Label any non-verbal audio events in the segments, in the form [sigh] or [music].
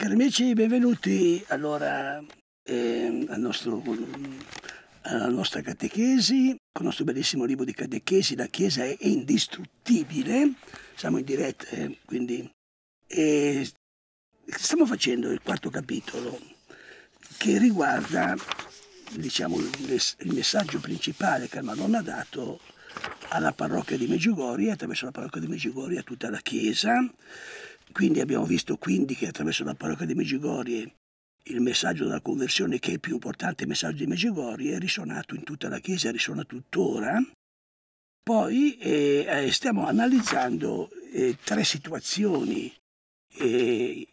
Cari amici, benvenuti allora eh, al nostro, alla nostra catechesi, con il nostro bellissimo libro di catechesi La Chiesa è indistruttibile, siamo in diretta eh, quindi, e stiamo facendo il quarto capitolo che riguarda diciamo, il messaggio principale che il Madonna ha dato alla parrocchia di Meggiugorie, attraverso la parrocchia di Meggiugorie a tutta la Chiesa, quindi abbiamo visto quindi che attraverso la parrocchia di Megigorie il messaggio della conversione, che è il più importante messaggio di Megigorie, è risonato in tutta la Chiesa, risuona tuttora. Poi eh, eh, stiamo analizzando eh, tre situazioni eh,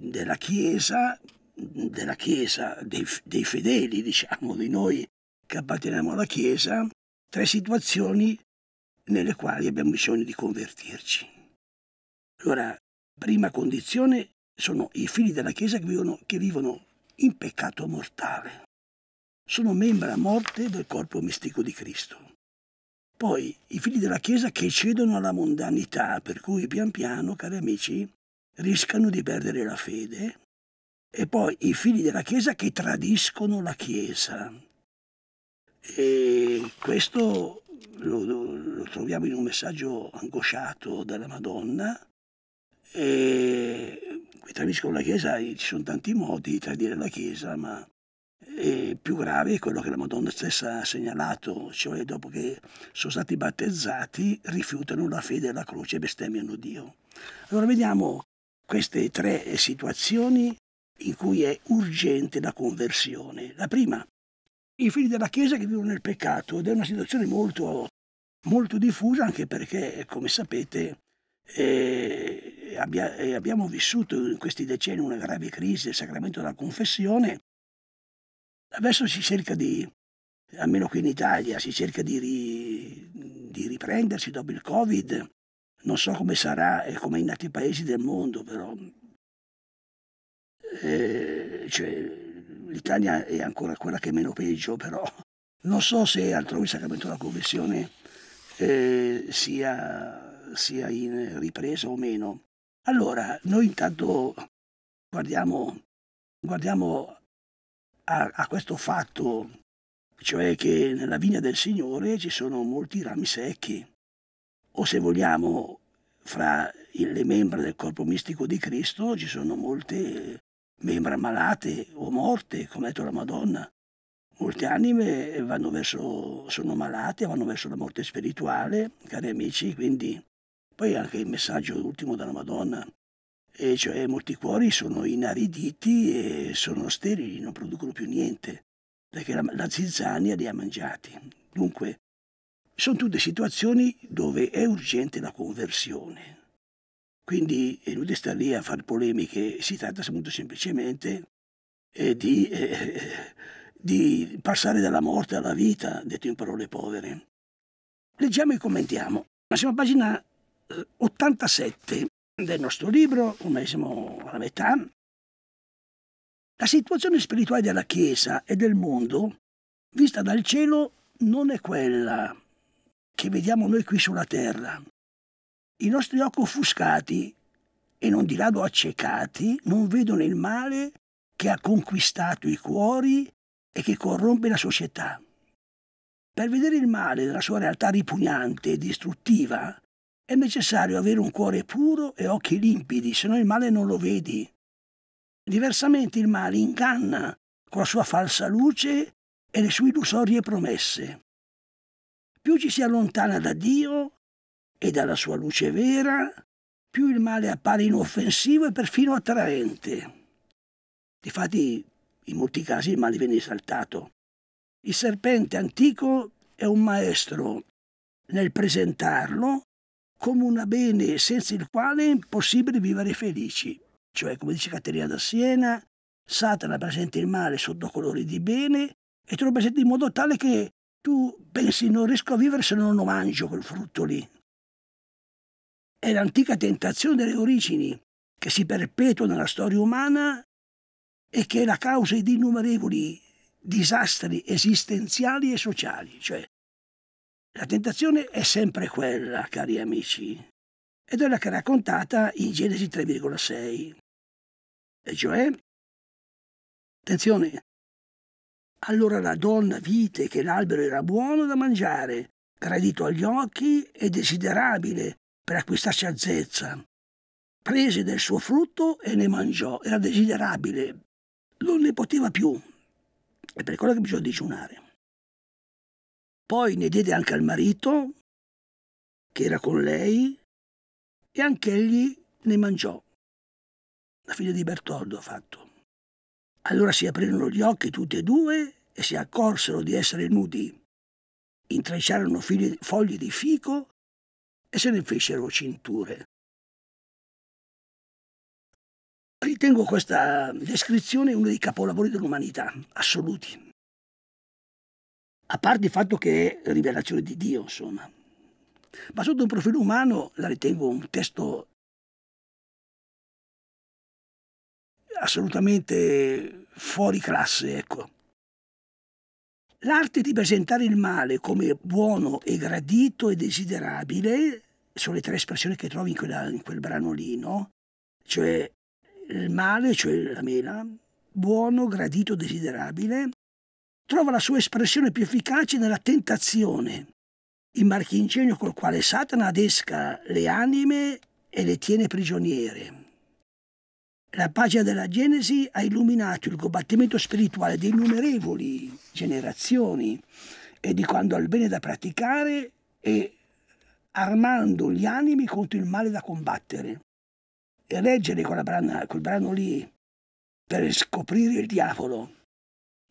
della Chiesa, della chiesa dei, dei, fedeli, diciamo, di noi che apparteniamo alla Chiesa, tre situazioni nelle quali abbiamo bisogno di convertirci. Allora, prima condizione sono i figli della Chiesa che vivono, che vivono in peccato mortale. Sono membra a morte del corpo mistico di Cristo. Poi i figli della Chiesa che cedono alla mondanità, per cui pian piano, cari amici, rischiano di perdere la fede. E poi i figli della Chiesa che tradiscono la Chiesa. E questo lo, lo troviamo in un messaggio angosciato dalla Madonna, e tradisco la Chiesa ci sono tanti modi di tradire la Chiesa, ma e più grave è quello che la Madonna stessa ha segnalato, cioè dopo che sono stati battezzati rifiutano la fede e la croce e bestemmiano Dio. Allora vediamo queste tre situazioni in cui è urgente la conversione. La prima, i figli della Chiesa che vivono nel peccato ed è una situazione molto, molto diffusa anche perché, come sapete, eh, abbia, eh, abbiamo vissuto in questi decenni una grave crisi del sacramento della confessione, adesso si cerca di, almeno qui in Italia, si cerca di, ri, di riprendersi dopo il Covid. Non so come sarà e eh, come in altri paesi del mondo, però eh, cioè, l'Italia è ancora quella che è meno peggio, però [laughs] non so se altrove il sacramento della confessione eh, sia, sia, in ripresa o meno. Allora, noi intanto guardiamo, guardiamo a, a questo fatto, cioè che nella vigna del Signore ci sono molti rami secchi, o se vogliamo, fra le membra del corpo mistico di Cristo ci sono molte membra malate o morte, come ha detto la Madonna. Molte anime verso, sono malate, vanno verso la morte spirituale, cari amici, quindi poi anche il messaggio ultimo della Madonna, e cioè molti cuori sono inariditi e sono sterili, non producono più niente, perché la, la zizzania li ha mangiati. Dunque, sono tutte situazioni dove è urgente la conversione. Quindi è inutile stare lì a fare polemiche, si tratta molto semplicemente eh, di, eh, eh, di passare dalla morte alla vita, detto in parole povere. Leggiamo e commentiamo. Ma siamo a pagina 87 eh, del nostro libro, ormai siamo alla metà, la situazione spirituale della Chiesa e del mondo, vista dal cielo, non è quella che vediamo noi qui sulla terra. I nostri occhi offuscati e non di rado accecati non vedono il male che ha conquistato i cuori e che corrompe la società. Per vedere il male nella sua realtà ripugnante e distruttiva, è necessario avere un cuore puro e occhi limpidi, se no il male non lo vedi. Diversamente il male inganna con la sua falsa luce e le sue illusorie promesse. Più ci si allontana da Dio e dalla sua luce vera, più il male appare inoffensivo e perfino attraente. Difatti, in molti casi il male viene esaltato. Il serpente antico è un maestro nel presentarlo come un bene senza il quale è impossibile vivere felici. Cioè, come dice Caterina da Siena, Satana presenta il male sotto colori di bene e te lo presenta in modo tale che tu pensi non riesco a vivere se non lo mangio quel frutto lì. È l'antica tentazione delle origini che si perpetua nella storia umana e che è la causa di innumerevoli disastri esistenziali e sociali. Cioè, la tentazione è sempre quella, cari amici, ed è la che è raccontata in Genesi 3,6. E cioè, attenzione, allora la donna vide che l'albero era buono da mangiare, gradito agli occhi e desiderabile per acquistarsi azzezza. Prese del suo frutto e ne mangiò, era desiderabile, non ne poteva più. È per quello che bisogna digiunare. Poi ne diede anche al marito, che era con lei, e anch'egli ne mangiò. La figlia di Bertoldo ha fatto. Allora si aprirono gli occhi tutti e due e si accorsero di essere nudi. Intrecciarono foglie di fico e se ne fecero cinture. Ritengo questa descrizione uno dei capolavori dell'umanità assoluti a parte il fatto che è rivelazione di Dio, insomma. Ma sotto un profilo umano la ritengo un testo assolutamente fuori classe, ecco. L'arte di presentare il male come buono e gradito e desiderabile sono le tre espressioni che trovi in, quella, in quel brano lì, no? Cioè il male, cioè la mela, buono, gradito, desiderabile, trova la sua espressione più efficace nella tentazione, il marchingegno col quale Satana adesca le anime e le tiene prigioniere. La pagina della Genesi ha illuminato il combattimento spirituale di innumerevoli generazioni e di quando ha il bene da praticare e armando gli animi contro il male da combattere. E leggere quel brano, quel brano lì per scoprire il diavolo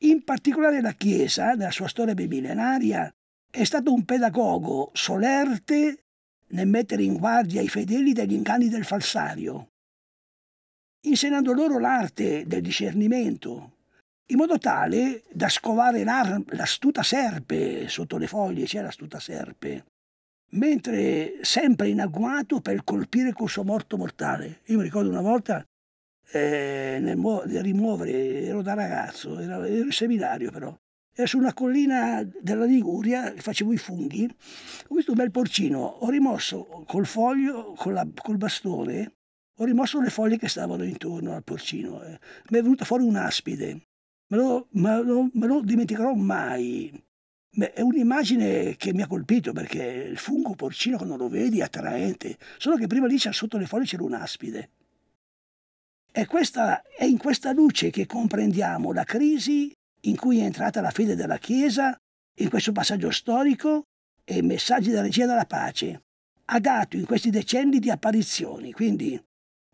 in particolare la Chiesa, nella sua storia bimillenaria, è stato un pedagogo solerte nel mettere in guardia i fedeli dagli inganni del falsario, insegnando loro l'arte del discernimento, in modo tale da scovare l'astuta serpe sotto le foglie, c'è l'astuta serpe, mentre sempre in agguato per colpire col suo morto mortale. Io mi ricordo una volta eh, nel, nel rimuovere, ero da ragazzo, ero, ero in seminario però, ero su una collina della Liguria, facevo i funghi, ho visto un bel porcino, ho rimosso col foglio, la, col bastone, ho rimosso le foglie che stavano intorno al porcino. Eh. Mi è venuta fuori un'aspide, me lo, me lo, me lo dimenticherò mai. Beh, è un'immagine che mi ha colpito perché il fungo porcino quando lo vedi è attraente, solo che prima lì sotto le foglie c'era un'aspide. È, questa, è in questa luce che comprendiamo la crisi in cui è entrata la fede della Chiesa, in questo passaggio storico e i messaggi della regia della pace, ha dato in questi decenni di apparizioni. Quindi,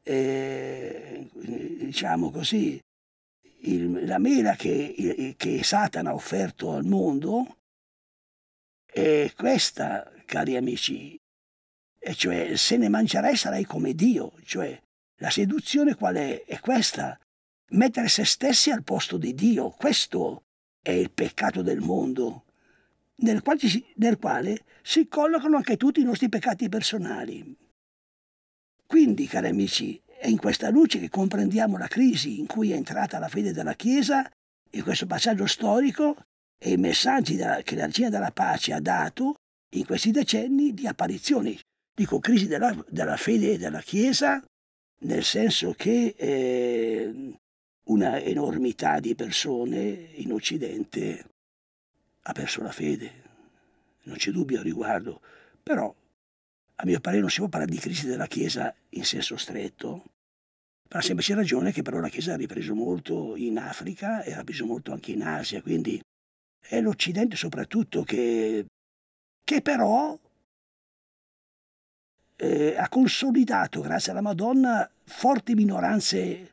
eh, diciamo così, il, la mela che, che, Satana ha offerto al mondo è questa, cari amici, e cioè se ne mangerai sarai come Dio, cioè la seduzione qual è? È questa. Mettere se stessi al posto di Dio. Questo è il peccato del mondo, nel quale, nel quale si collocano anche tutti i nostri peccati personali. Quindi, cari amici, è in questa luce che comprendiamo la crisi in cui è entrata la fede della Chiesa e questo passaggio storico e i messaggi che la Regina della Pace ha dato in questi decenni di apparizioni, dico crisi della, della fede e della Chiesa, nel senso che eh, una enormità di persone in Occidente ha perso la fede, non c'è dubbio al riguardo, però a mio parere non si può parlare di crisi della Chiesa in senso stretto, per la semplice ragione che però la Chiesa ha ripreso molto in Africa e ha ripreso molto anche in Asia, quindi è l'Occidente soprattutto che, che però eh, ha consolidato, grazie alla Madonna, forti minoranze,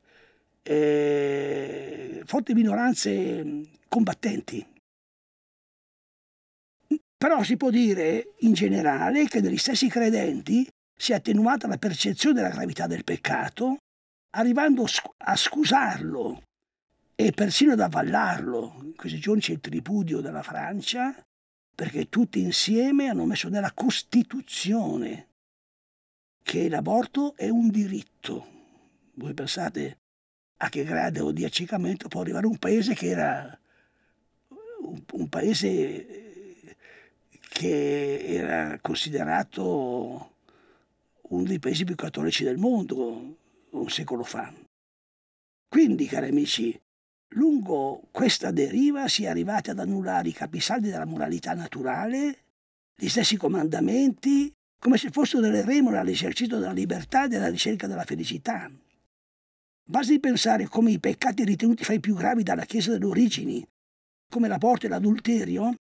eh, forti minoranze combattenti. Però si può dire in generale che negli stessi credenti si è attenuata la percezione della gravità del peccato, arrivando a scusarlo e persino ad avvallarlo. In questi giorni c'è il tripudio della Francia perché tutti insieme hanno messo nella Costituzione che l'aborto è un diritto. Voi pensate a che grado di accecamento può arrivare un paese che era un, un paese eh, che era considerato uno dei paesi più cattolici del mondo un secolo fa. Quindi, cari amici, lungo questa deriva si è arrivati ad annullare i capisaldi della moralità naturale, gli stessi comandamenti come se fossero delle remore all'esercizio della libertà e della ricerca della felicità. Basti pensare come i peccati ritenuti fra i più gravi dalla Chiesa delle origini, come la l'aborto e l'adulterio,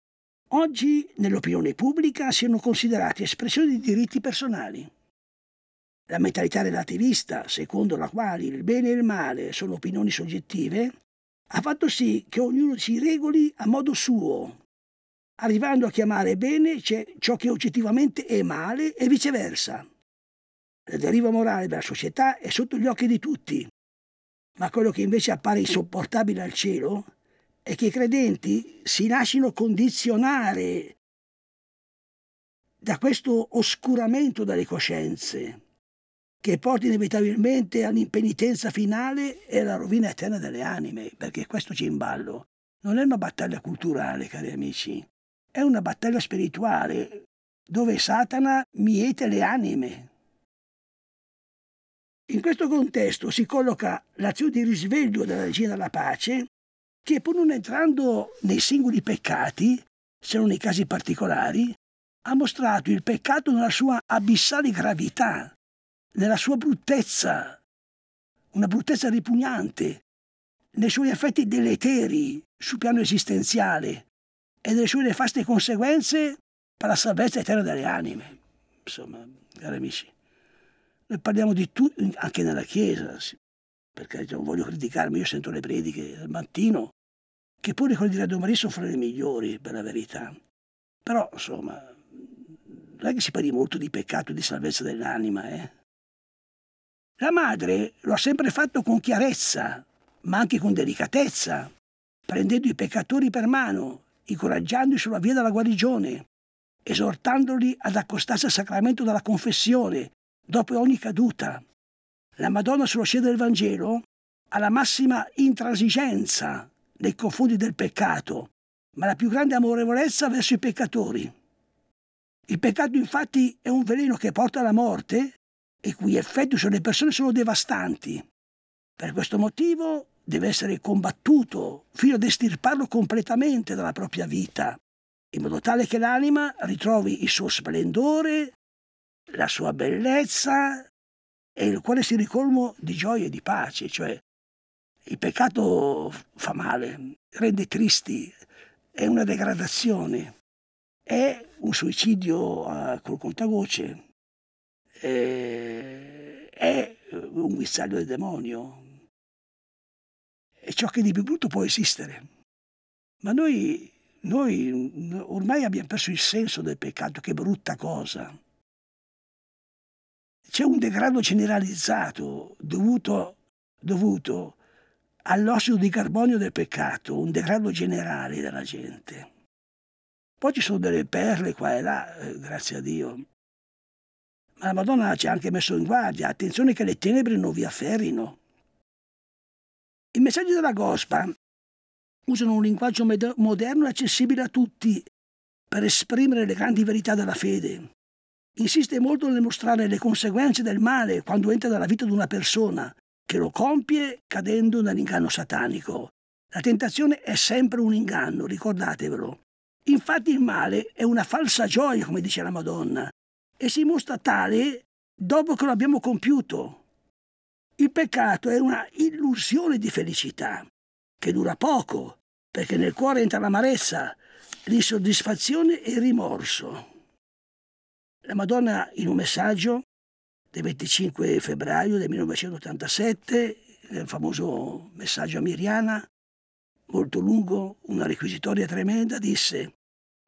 oggi nell'opinione pubblica siano considerati espressioni di diritti personali. La mentalità relativista, secondo la quale il bene e il male sono opinioni soggettive, ha fatto sì che ognuno si regoli a modo suo, arrivando a chiamare bene ciò che oggettivamente è male e viceversa. La deriva morale della società è sotto gli occhi di tutti, ma quello che invece appare insopportabile al cielo è che i credenti si lasciano condizionare da questo oscuramento delle coscienze che porta inevitabilmente all'impenitenza finale e alla rovina eterna delle anime, perché questo c'è in ballo. Non è una battaglia culturale, cari amici, è una battaglia spirituale dove Satana miete le anime. In questo contesto si colloca l'azione di risveglio della regina della pace, che pur non entrando nei singoli peccati, se non nei casi particolari, ha mostrato il peccato nella sua abissale gravità, nella sua bruttezza, una bruttezza ripugnante, nei suoi effetti deleteri sul piano esistenziale, e delle sue nefaste conseguenze per la salvezza eterna delle anime. Insomma, cari amici, noi parliamo di tutto, anche nella Chiesa, sì, perché non voglio criticarmi, io sento le prediche al mattino, che pure quelle di Radio Maria sono fra le migliori, per la verità. Però, insomma, non è che si parli molto di peccato e di salvezza dell'anima, eh? La madre lo ha sempre fatto con chiarezza, ma anche con delicatezza, prendendo i peccatori per mano incoraggiandoli sulla via della guarigione, esortandoli ad accostarsi al sacramento della confessione dopo ogni caduta. La Madonna sulla scia del Vangelo ha la massima intransigenza nei confronti del peccato, ma la più grande amorevolezza verso i peccatori. Il peccato infatti è un veleno che porta alla morte e cui effetti sulle persone sono devastanti. Per questo motivo deve essere combattuto fino ad estirparlo completamente dalla propria vita, in modo tale che l'anima ritrovi il suo splendore, la sua bellezza e il quale si ricolmo di gioia e di pace, cioè il peccato fa male, rende tristi, è una degradazione, è un suicidio uh, col contagocce, è, è un guizzaglio del demonio, ciò che di più brutto può esistere. Ma noi, noi ormai abbiamo perso il senso del peccato, che brutta cosa. C'è un degrado generalizzato dovuto, dovuto all'ossido di carbonio del peccato, un degrado generale della gente. Poi ci sono delle perle qua e là, eh, grazie a Dio. Ma la Madonna ci ha anche messo in guardia, attenzione che le tenebre non vi afferrino. I messaggi della Gospa usano un linguaggio moderno e accessibile a tutti per esprimere le grandi verità della fede. Insiste molto nel mostrare le conseguenze del male quando entra nella vita di una persona che lo compie cadendo nell'inganno satanico. La tentazione è sempre un inganno, ricordatevelo. Infatti il male è una falsa gioia, come dice la Madonna, e si mostra tale dopo che lo abbiamo compiuto, il peccato è una illusione di felicità, che dura poco, perché nel cuore entra l'amarezza, l'insoddisfazione e il rimorso. La Madonna, in un messaggio del 25 febbraio del 1987, nel famoso messaggio a Miriana, molto lungo, una requisitoria tremenda, disse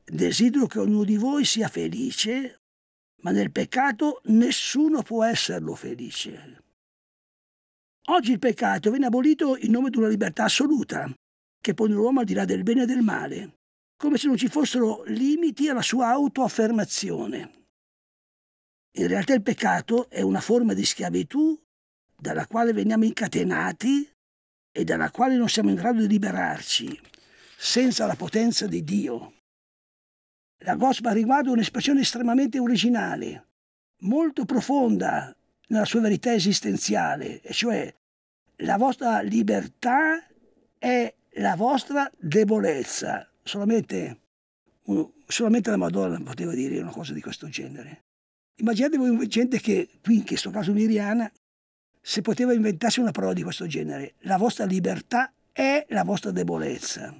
«Desidero che ognuno di voi sia felice, ma nel peccato nessuno può esserlo felice». Oggi il peccato viene abolito in nome di una libertà assoluta, che pone l'uomo al di là del bene e del male, come se non ci fossero limiti alla sua autoaffermazione. In realtà il peccato è una forma di schiavitù dalla quale veniamo incatenati e dalla quale non siamo in grado di liberarci, senza la potenza di Dio. La gospa riguarda un'espressione estremamente originale, molto profonda nella sua verità esistenziale, cioè la vostra libertà è la vostra debolezza. Solamente, solamente la Madonna poteva dire una cosa di questo genere. Immaginate voi gente che, qui in questo caso Miriana, se poteva inventarsi una parola di questo genere, la vostra libertà è la vostra debolezza.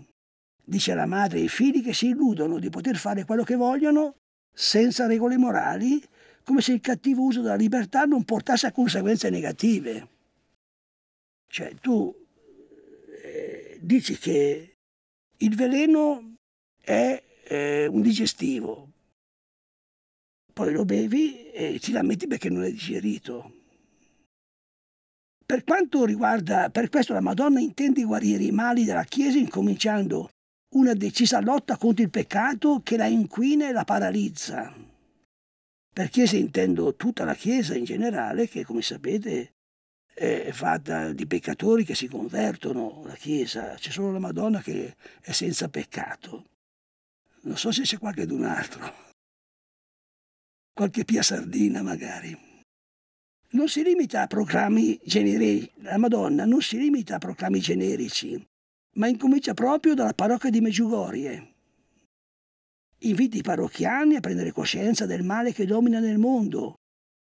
Dice alla madre e ai figli che si illudono di poter fare quello che vogliono senza regole morali come se il cattivo uso della libertà non portasse a conseguenze negative. Cioè tu eh, dici che il veleno è eh, un digestivo, poi lo bevi e ti lamenti perché non è digerito. Per quanto riguarda, per questo la Madonna intende guarire i mali della Chiesa incominciando una decisa lotta contro il peccato che la inquina e la paralizza. Per chiesa intendo tutta la Chiesa in generale, che come sapete è fatta di peccatori che si convertono la Chiesa, c'è solo la Madonna che è senza peccato. Non so se c'è qualcun altro, [laughs] qualche Pia Sardina magari. Non si limita a proclami generici, la Madonna non si limita a proclami generici, ma incomincia proprio dalla parrocchia di Meggiugorie, inviti i parrocchiani a prendere coscienza del male che domina nel mondo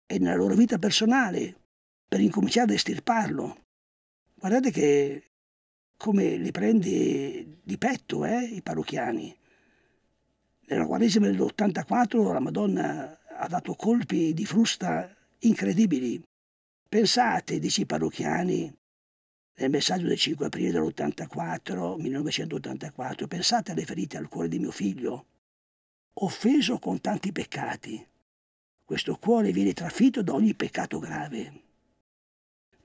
e nella loro vita personale, per incominciare ad estirparlo. Guardate che come li prende di petto eh, i parrocchiani. Nella quaresima dell'84 la Madonna ha dato colpi di frusta incredibili. Pensate, dice i parrocchiani, nel messaggio del 5 aprile dell'84, 1984, pensate alle ferite al cuore di mio figlio, offeso con tanti peccati. Questo cuore viene trafitto da ogni peccato grave.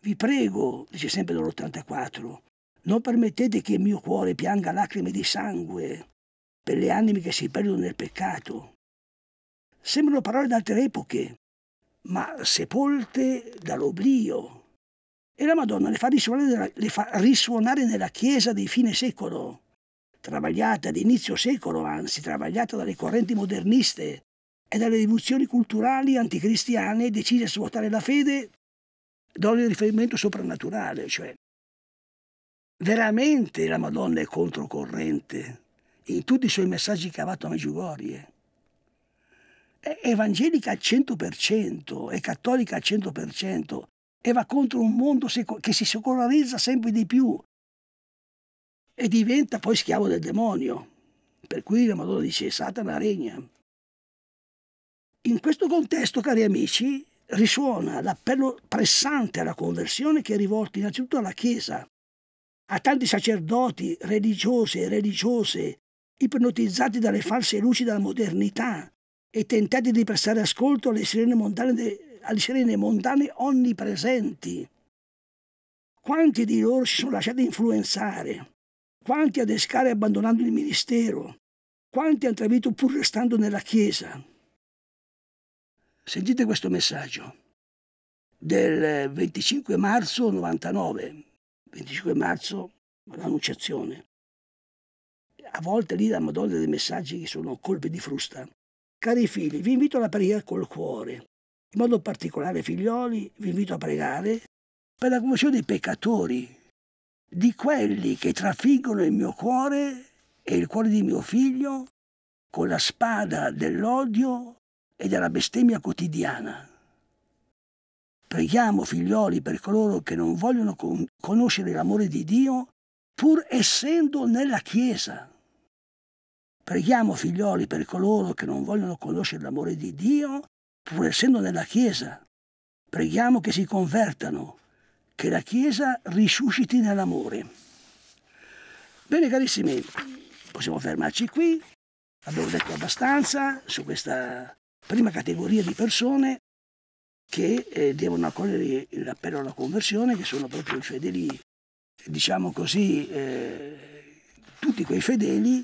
Vi prego, dice sempre dall'84, non permettete che il mio cuore pianga lacrime di sangue per le anime che si perdono nel peccato. Sembrano parole d'altre epoche, ma sepolte dall'oblio. E la Madonna le fa, le fa risuonare nella Chiesa di fine secolo travagliata di inizio secolo, anzi travagliata dalle correnti moderniste e dalle rivoluzioni culturali anticristiane, decise a svuotare la fede da ogni riferimento soprannaturale. Cioè, veramente la Madonna è controcorrente in tutti i suoi messaggi che ha fatto a Meggiugorie. È evangelica al 100%, è cattolica al 100% e va contro un mondo che si secolarizza sempre di più e diventa poi schiavo del demonio. Per cui la Madonna dice Satana regna. In questo contesto, cari amici, risuona l'appello pressante alla conversione che è rivolto innanzitutto alla Chiesa, a tanti sacerdoti, religiosi e religiose, ipnotizzati dalle false luci della modernità e tentati di prestare ascolto alle sirene mondane, alle sirene mondane onnipresenti. Quanti di loro si sono lasciati influenzare quanti adescare abbandonando il ministero, quanti hanno tradito pur restando nella Chiesa. Sentite questo messaggio del 25 marzo 99, 25 marzo l'Annunciazione. A volte lì la Madonna dei messaggi che sono colpi di frusta. Cari figli, vi invito alla preghiera col cuore. In modo particolare, figlioli, vi invito a pregare per la conversione dei peccatori, di quelli che trafiggono il mio cuore e il cuore di mio figlio con la spada dell'odio e della bestemmia quotidiana. Preghiamo, figlioli, per coloro che non vogliono con conoscere l'amore di Dio, pur essendo nella Chiesa. Preghiamo, figlioli, per coloro che non vogliono conoscere l'amore di Dio, pur essendo nella Chiesa. Preghiamo che si convertano che la Chiesa risusciti nell'amore. Bene carissimi, possiamo fermarci qui, abbiamo detto abbastanza su questa prima categoria di persone che eh, devono accogliere l'appello alla conversione, che sono proprio i fedeli, diciamo così, eh, tutti quei fedeli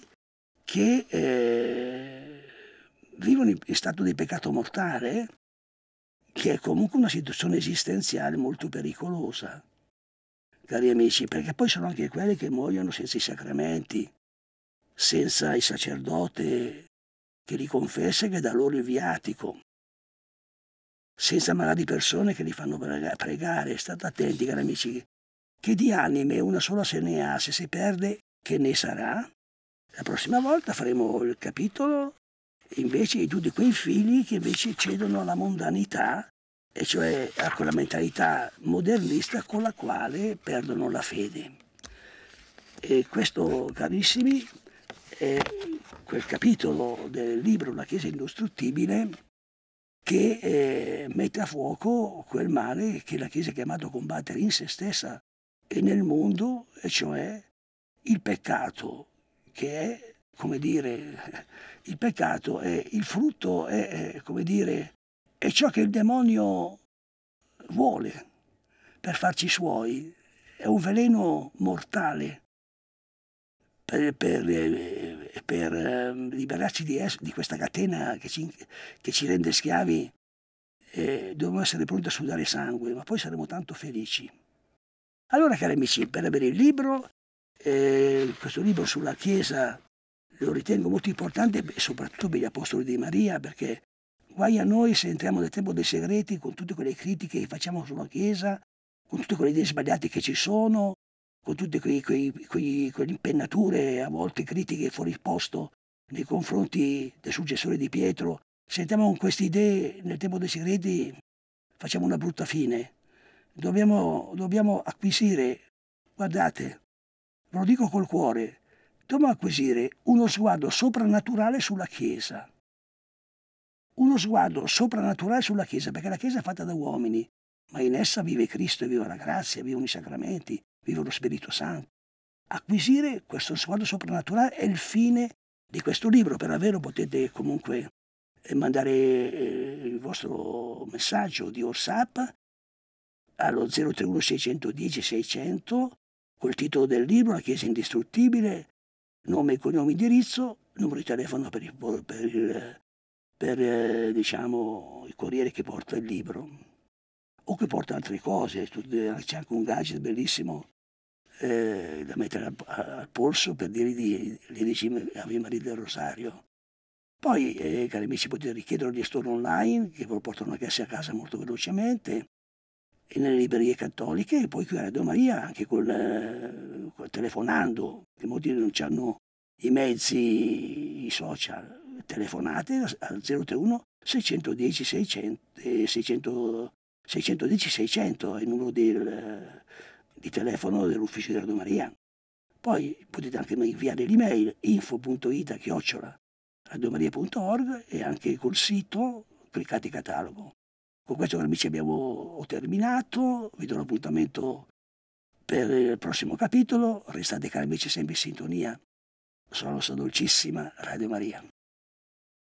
che eh, vivono in stato di peccato mortale, che è comunque una situazione esistenziale molto pericolosa. Cari amici, perché poi sono anche quelli che muoiono senza i sacramenti, senza il sacerdote che li confessa e che dà loro il viatico, senza malati persone che li fanno pregare. State attenti, cari amici, che di anime una sola se ne ha, se si perde, che ne sarà? La prossima volta faremo il capitolo invece di tutti quei figli che invece cedono alla mondanità, e cioè a quella mentalità modernista con la quale perdono la fede. E questo, carissimi, è quel capitolo del libro La Chiesa Indostruttibile che eh, mette a fuoco quel male che la Chiesa è chiamata a combattere in se stessa e nel mondo, e cioè il peccato, che è come dire, il peccato è il frutto, è, come dire, è ciò che il demonio vuole per farci suoi, è un veleno mortale per, per, eh, per ehm, liberarci di, es, di, questa catena che ci, che ci rende schiavi. Eh, dobbiamo essere pronti a sudare sangue, ma poi saremo tanto felici. Allora, cari amici, per avere il libro, eh, questo libro sulla Chiesa lo ritengo molto importante soprattutto per gli apostoli di Maria perché guai a noi se entriamo nel tempo dei segreti con tutte quelle critiche che facciamo sulla Chiesa, con tutte quelle idee sbagliate che ci sono, con tutte quei, quei, quei, quelle impennature a volte critiche fuori posto nei confronti del successore di Pietro. Se entriamo con queste idee nel tempo dei segreti facciamo una brutta fine. Dobbiamo, dobbiamo acquisire, guardate, ve lo dico col cuore, dobbiamo acquisire uno sguardo soprannaturale sulla Chiesa. Uno sguardo soprannaturale sulla Chiesa, perché la Chiesa è fatta da uomini, ma in essa vive Cristo, vive la grazia, vivono i sacramenti, vive lo Spirito Santo. Acquisire questo sguardo soprannaturale è il fine di questo libro, per davvero potete comunque eh, mandare eh, il vostro messaggio di WhatsApp allo 031 610 600 col titolo del libro La Chiesa Indistruttibile nome, cognome, indirizzo, numero di telefono per il, per il, per, eh, diciamo, il corriere che porta il libro o che porta altre cose. C'è anche un gadget bellissimo eh, da mettere al, al polso per dire di, le decime Ave Maria del Rosario. Poi, eh, cari amici, potete richiedere di store online che ve lo portano anche a casa molto velocemente e nelle librerie cattoliche e poi qui a Radio Maria anche col, eh, col, telefonando, perché molti non hanno i mezzi, i social, telefonate al 031 610 600, eh, 600 610 600 è il numero del, di telefono dell'ufficio di Radio Maria. Poi potete anche inviare l'email info.ita chiocciola radiomaria.org e anche col sito cliccate catalogo. Con questo cari amici abbiamo terminato, vi do l'appuntamento per il prossimo capitolo, restate cari amici sempre in sintonia sulla nostra dolcissima Radio Maria.